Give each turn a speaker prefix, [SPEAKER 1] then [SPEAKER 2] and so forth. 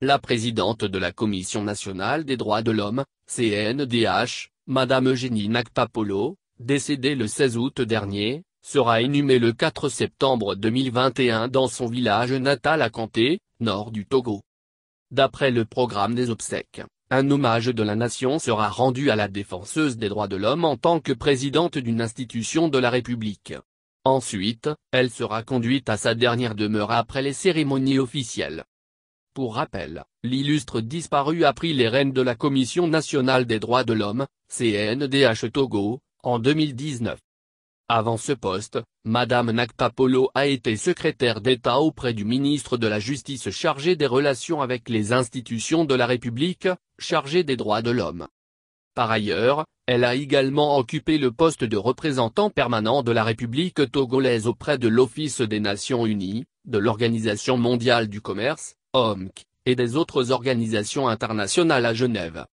[SPEAKER 1] La présidente de la Commission nationale des droits de l'homme, CNDH, Madame Eugénie Nakpapolo, décédée le 16 août dernier, sera inhumée le 4 septembre 2021 dans son village natal à Kanté, nord du Togo. D'après le programme des obsèques, un hommage de la nation sera rendu à la défenseuse des droits de l'homme en tant que présidente d'une institution de la République. Ensuite, elle sera conduite à sa dernière demeure après les cérémonies officielles. Pour rappel, l'illustre disparu a pris les rênes de la Commission nationale des droits de l'homme, CNDH Togo, en 2019. Avant ce poste, Madame Naktapolo a été secrétaire d'État auprès du ministre de la Justice chargé des relations avec les institutions de la République, chargé des droits de l'homme. Par ailleurs, elle a également occupé le poste de représentant permanent de la République togolaise auprès de l'Office des Nations Unies, de l'Organisation mondiale du commerce, OMC, et des autres organisations internationales à Genève.